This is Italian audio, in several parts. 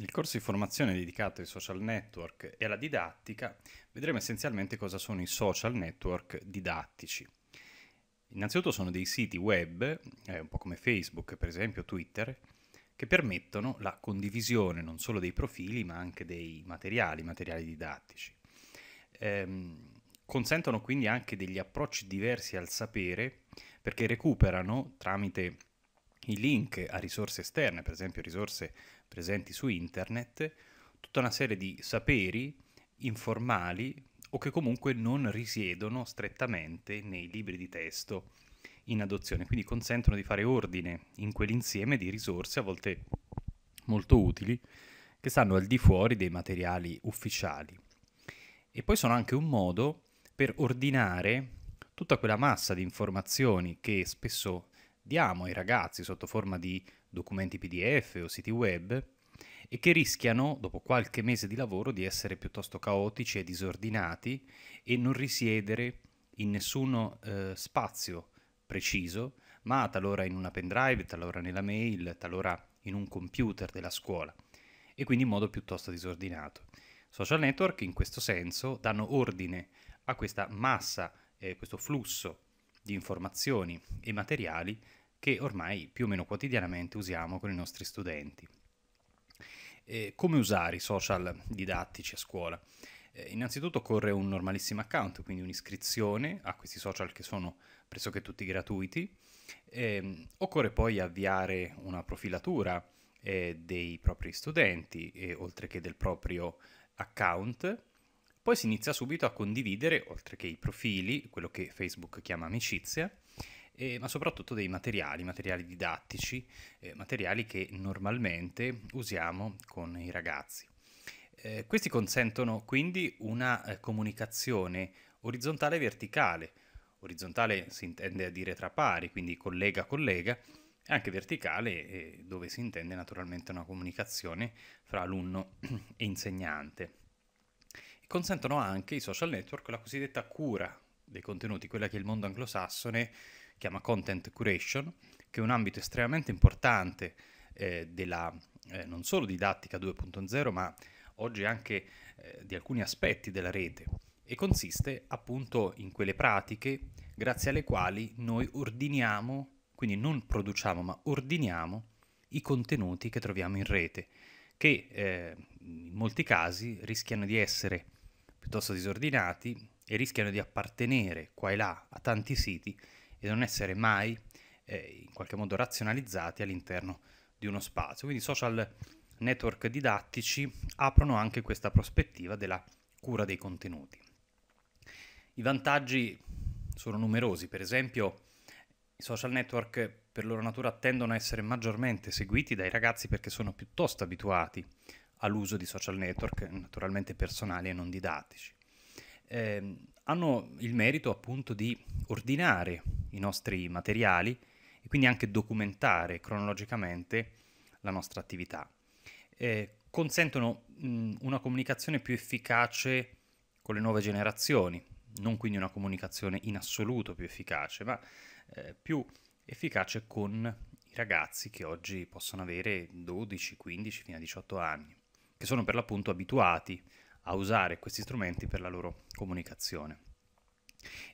Nel corso di formazione dedicato ai social network e alla didattica vedremo essenzialmente cosa sono i social network didattici. Innanzitutto sono dei siti web, eh, un po' come Facebook per esempio, Twitter, che permettono la condivisione non solo dei profili ma anche dei materiali, materiali didattici. Ehm, consentono quindi anche degli approcci diversi al sapere perché recuperano tramite i link a risorse esterne, per esempio risorse presenti su internet, tutta una serie di saperi informali o che comunque non risiedono strettamente nei libri di testo in adozione, quindi consentono di fare ordine in quell'insieme di risorse a volte molto utili che stanno al di fuori dei materiali ufficiali. E poi sono anche un modo per ordinare tutta quella massa di informazioni che spesso diamo ai ragazzi sotto forma di documenti PDF o siti web e che rischiano, dopo qualche mese di lavoro, di essere piuttosto caotici e disordinati e non risiedere in nessuno eh, spazio preciso, ma talora in una pendrive, talora nella mail, talora in un computer della scuola e quindi in modo piuttosto disordinato. Social network in questo senso danno ordine a questa massa, eh, questo flusso di informazioni e materiali che ormai più o meno quotidianamente usiamo con i nostri studenti. E eh, come usare i social didattici a scuola? Eh, innanzitutto occorre un normalissimo account, quindi un'iscrizione a questi social che sono pressoché tutti gratuiti. Eh, occorre poi avviare una profilatura eh, dei propri studenti, oltre che del proprio account. Poi si inizia subito a condividere, oltre che i profili, quello che Facebook chiama amicizia, eh, ma soprattutto dei materiali, materiali didattici, eh, materiali che normalmente usiamo con i ragazzi. Eh, questi consentono quindi una eh, comunicazione orizzontale e verticale. Orizzontale si intende a dire tra pari, quindi collega collega, e anche verticale eh, dove si intende naturalmente una comunicazione fra alunno e insegnante. Consentono anche i social network la cosiddetta cura dei contenuti, quella che il mondo anglosassone chiama content curation, che è un ambito estremamente importante eh, della, eh, non solo didattica 2.0, ma oggi anche eh, di alcuni aspetti della rete e consiste appunto in quelle pratiche grazie alle quali noi ordiniamo, quindi non produciamo, ma ordiniamo i contenuti che troviamo in rete, che eh, in molti casi rischiano di essere piuttosto disordinati, e rischiano di appartenere qua e là a tanti siti e non essere mai eh, in qualche modo razionalizzati all'interno di uno spazio. Quindi i social network didattici aprono anche questa prospettiva della cura dei contenuti. I vantaggi sono numerosi, per esempio i social network per loro natura tendono a essere maggiormente seguiti dai ragazzi perché sono piuttosto abituati all'uso di social network naturalmente personali e non didattici eh, hanno il merito appunto di ordinare i nostri materiali e quindi anche documentare cronologicamente la nostra attività. Eh, consentono mh, una comunicazione più efficace con le nuove generazioni, non quindi una comunicazione in assoluto più efficace, ma eh, più efficace con i ragazzi che oggi possono avere 12, 15, fino a 18 anni, che sono per l'appunto abituati a usare questi strumenti per la loro comunicazione.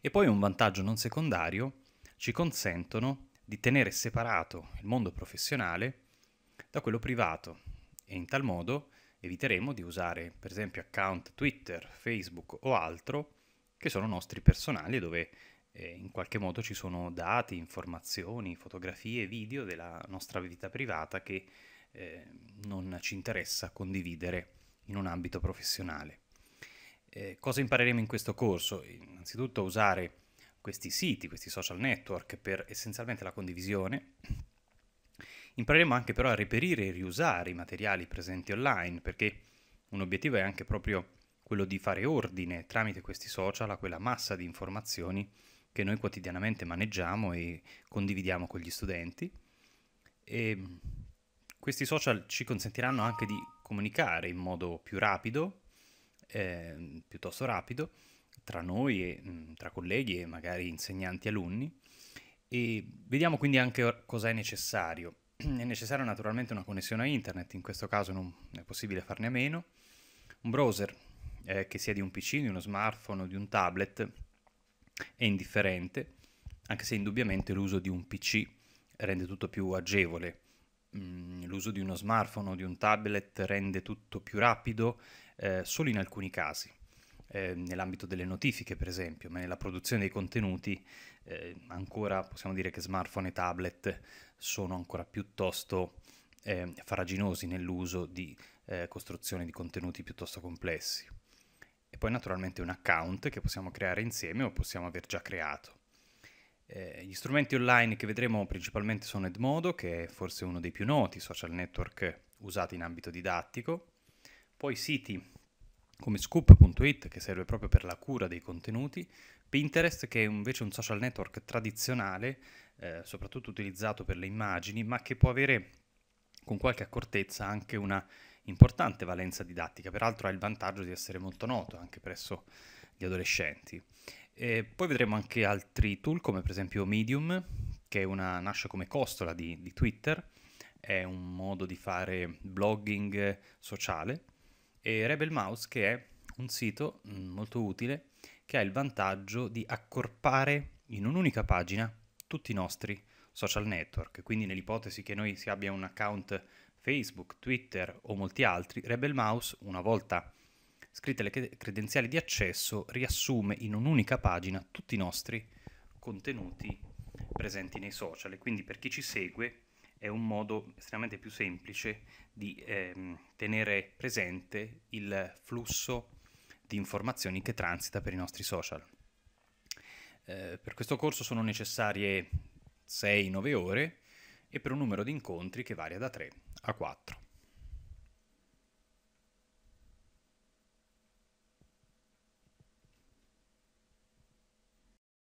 E poi un vantaggio non secondario, ci consentono di tenere separato il mondo professionale da quello privato e in tal modo eviteremo di usare per esempio account Twitter, Facebook o altro che sono nostri personali dove eh, in qualche modo ci sono dati, informazioni, fotografie, video della nostra vita privata che eh, non ci interessa condividere in un ambito professionale. Eh, cosa impareremo in questo corso? Innanzitutto usare questi siti, questi social network per essenzialmente la condivisione. Impareremo anche però a reperire e riusare i materiali presenti online perché un obiettivo è anche proprio quello di fare ordine tramite questi social a quella massa di informazioni che noi quotidianamente maneggiamo e condividiamo con gli studenti. E ehm, questi social ci consentiranno anche di comunicare in modo più rapido, eh, piuttosto rapido, tra noi e mm, tra colleghi e magari insegnanti e alunni. E vediamo quindi anche cosa è necessario. È necessaria naturalmente una connessione a internet, in questo caso non è possibile farne a meno, un browser eh, che sia di un PC, di uno smartphone o di un tablet è indifferente, anche se indubbiamente l'uso di un PC rende tutto più agevole Mm, l'uso di uno smartphone o di un tablet rende tutto più rapido eh, solo in alcuni casi. Eh, nell'ambito delle notifiche, per esempio, ma nella produzione dei contenuti eh, ancora possiamo dire che smartphone e tablet sono ancora piuttosto eh, faraginosi nell'uso di eh, costruzione di contenuti piuttosto complessi. E poi naturalmente un account che possiamo creare insieme o possiamo aver già creato. Eh, gli strumenti online che vedremo principalmente sono Edmodo, che è forse uno dei più noti social network usati in ambito didattico, poi siti come scoop.it che serve proprio per la cura dei contenuti, Pinterest che è invece un social network tradizionale, eh, soprattutto utilizzato per le immagini, ma che può avere con qualche accortezza anche una importante valenza didattica, peraltro ha il vantaggio di essere molto noto anche presso gli adolescenti. E poi vedremo anche altri tool come per esempio Medium, che una, nasce come costola di, di, Twitter, è un modo di fare blogging sociale, e Rebel Mouse che è un sito mm, molto utile che ha il vantaggio di accorpare in un'unica pagina tutti i nostri social network, quindi nell'ipotesi che noi si abbia un account Facebook, Twitter o molti altri, Rebel Mouse una volta scritte le credenziali di accesso, riassume in un'unica pagina tutti i nostri contenuti presenti nei social quindi per chi ci segue è un modo estremamente più semplice di ehm, tenere presente il flusso di informazioni che transita per i nostri social. Eh, per questo corso sono necessarie 6-9 ore e per un numero di incontri che varia da 3 a 4.